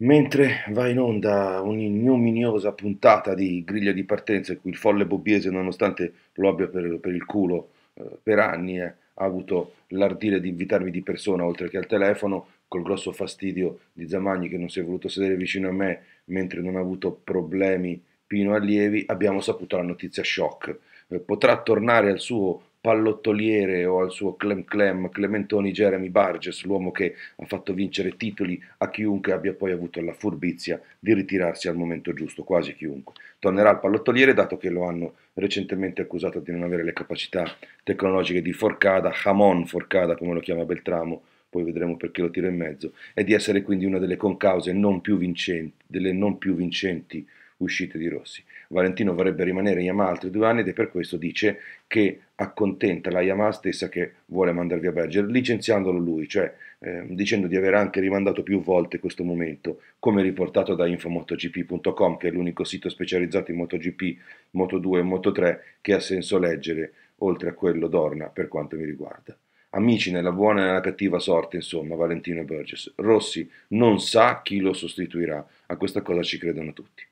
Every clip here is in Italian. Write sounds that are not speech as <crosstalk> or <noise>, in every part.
Mentre va in onda un'ignominiosa puntata di griglia di partenza in cui il folle bobbiese, nonostante lo abbia per, per il culo eh, per anni, eh, ha avuto l'ardire di invitarmi di persona oltre che al telefono, col grosso fastidio di Zamagni che non si è voluto sedere vicino a me mentre non ha avuto problemi Pino Allievi, abbiamo saputo la notizia shock. Eh, potrà tornare al suo pallottoliere o al suo Clem Clem, Clementoni Jeremy Burgess, l'uomo che ha fatto vincere titoli a chiunque abbia poi avuto la furbizia di ritirarsi al momento giusto, quasi chiunque. Tornerà al pallottoliere dato che lo hanno recentemente accusato di non avere le capacità tecnologiche di Forcada, Hamon Forcada come lo chiama Beltramo, poi vedremo perché lo tira in mezzo, e di essere quindi una delle concause non più vincenti, delle non più vincenti uscite di Rossi. Valentino vorrebbe rimanere in Yamaha altri due anni ed è per questo dice che accontenta la Yamaha stessa che vuole mandare via Berger, licenziandolo lui, cioè eh, dicendo di aver anche rimandato più volte questo momento, come riportato da infomotogp.com, che è l'unico sito specializzato in MotoGP, Moto2 e Moto3 che ha senso leggere, oltre a quello d'Orna per quanto mi riguarda amici nella buona e nella cattiva sorte, insomma, Valentino e Burgess. Rossi non sa chi lo sostituirà, a questa cosa ci credono tutti.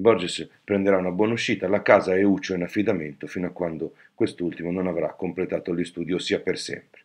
Borges prenderà una buona uscita, la casa e Uccio in affidamento fino a quando quest'ultimo non avrà completato gli studi, ossia per sempre.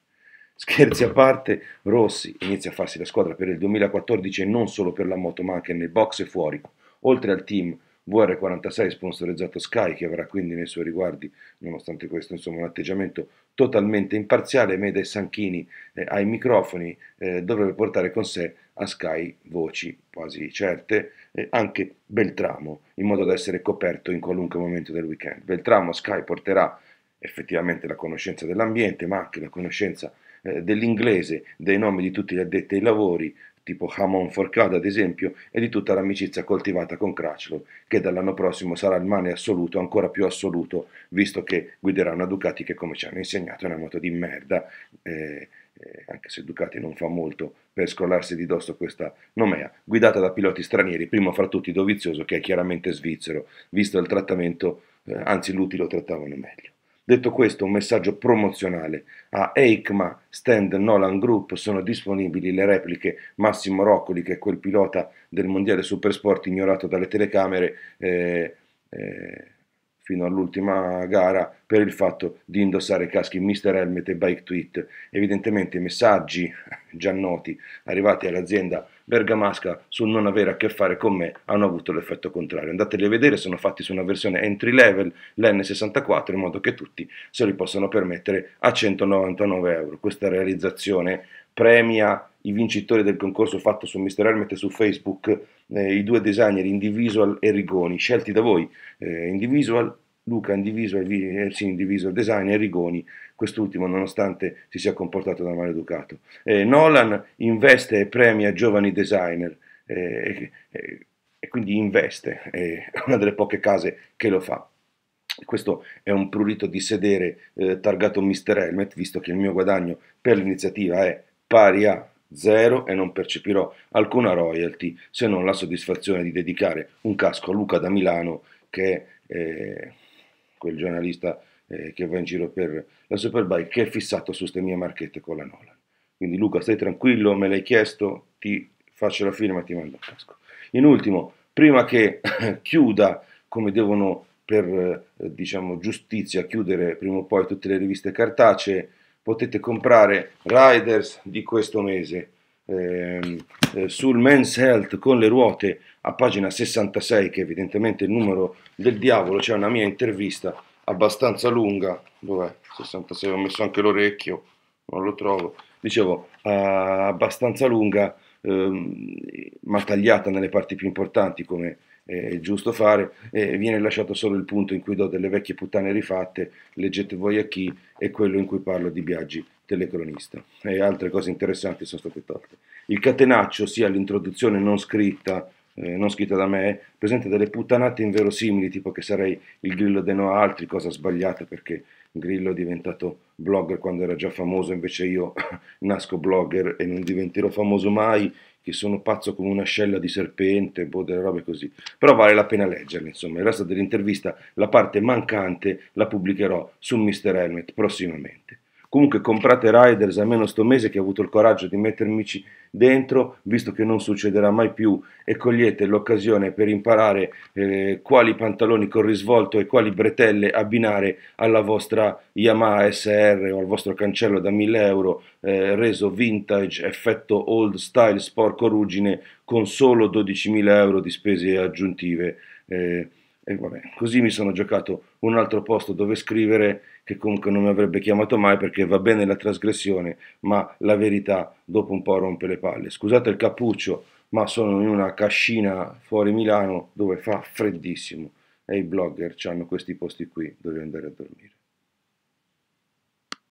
Scherzi a parte, Rossi inizia a farsi la squadra per il 2014 e non solo per la moto, ma anche nel box e fuori. Oltre al team VR46 sponsorizzato Sky, che avrà quindi nei suoi riguardi, nonostante questo, insomma, un atteggiamento totalmente imparziale, Mede e Sanchini eh, ai microfoni eh, dovrebbe portare con sé a Sky voci quasi certe, eh, anche Beltramo, in modo da essere coperto in qualunque momento del weekend. Beltramo Sky porterà effettivamente la conoscenza dell'ambiente, ma anche la conoscenza eh, dell'inglese, dei nomi di tutti gli addetti ai lavori, tipo Hamon Forcada ad esempio, e di tutta l'amicizia coltivata con Crutchlow, che dall'anno prossimo sarà il male assoluto, ancora più assoluto, visto che guiderà una Ducati che, come ci hanno insegnato, è una moto di merda. Eh, eh, anche se Ducati non fa molto per scollarsi di dosso questa nomea, guidata da piloti stranieri, primo fra tutti Dovizioso che è chiaramente svizzero, visto il trattamento, eh, anzi l'utile lo trattavano meglio. Detto questo, un messaggio promozionale. A EICMA Stand Nolan Group sono disponibili le repliche Massimo Roccoli, che è quel pilota del Mondiale Supersport ignorato dalle telecamere, eh, eh, fino all'ultima gara per il fatto di indossare caschi Mr. Helmet e Bike Tweet. Evidentemente i messaggi già noti arrivati all'azienda bergamasca sul non avere a che fare con me hanno avuto l'effetto contrario. Andateli a vedere, sono fatti su una versione entry level, l'N64, in modo che tutti se li possano permettere a 199 euro. Questa realizzazione premia i vincitori del concorso fatto su Mr. Helmet e su Facebook, eh, i due designer Individual e Rigoni, scelti da voi, eh, Indivisual, Luca Indivisual, eh, sì, Indivisual Design e Rigoni, quest'ultimo nonostante si sia comportato da maleducato. Eh, Nolan investe e premia giovani designer eh, e quindi investe, è una delle poche case che lo fa. Questo è un prurito di sedere targato Mr. Helmet, visto che il mio guadagno per l'iniziativa è pari a 0 e non percepirò alcuna royalty se non la soddisfazione di dedicare un casco a Luca da Milano che è eh, quel giornalista eh, che va in giro per la Superbike che è fissato su queste mie marchette con la Nolan. Quindi Luca stai tranquillo, me l'hai chiesto, ti faccio la firma e ti mando il casco. In ultimo, prima che <laughs> chiuda come devono per eh, diciamo, giustizia chiudere prima o poi tutte le riviste cartacee, potete comprare riders di questo mese eh, eh, sul Men's Health con le ruote a pagina 66 che è evidentemente il numero del diavolo c'è una mia intervista abbastanza lunga dov'è 66 ho messo anche l'orecchio non lo trovo dicevo eh, abbastanza lunga ehm, ma tagliata nelle parti più importanti come eh, è giusto fare, eh, viene lasciato solo il punto in cui do delle vecchie puttane rifatte, leggete voi a chi, e quello in cui parlo di Biaggi, telecronista. E altre cose interessanti sono state tolte. Il catenaccio, sia l'introduzione non scritta eh, non scritta da me, presenta delle puttanate inverosimili, tipo che sarei il Grillo de no altri, cosa sbagliata perché Grillo è diventato blogger quando era già famoso, invece io <laughs> nasco blogger e non diventerò famoso mai, che sono pazzo come un'ascella di serpente, boh, delle robe così. Però vale la pena leggerle, insomma. Il resto dell'intervista, la parte mancante, la pubblicherò su Mr. Helmet prossimamente. Comunque comprate Riders, almeno sto mese che ho avuto il coraggio di mettermici dentro, visto che non succederà mai più, e cogliete l'occasione per imparare eh, quali pantaloni con risvolto e quali bretelle abbinare alla vostra Yamaha SR o al vostro cancello da 1000 euro eh, reso vintage, effetto old style, sporco ruggine, con solo 12.000 euro di spese aggiuntive. Eh, e vabbè, così mi sono giocato un altro posto dove scrivere che comunque non mi avrebbe chiamato mai perché va bene la trasgressione, ma la verità dopo un po' rompe le palle. Scusate il cappuccio, ma sono in una cascina fuori Milano dove fa freddissimo e i blogger hanno questi posti qui dove andare a dormire.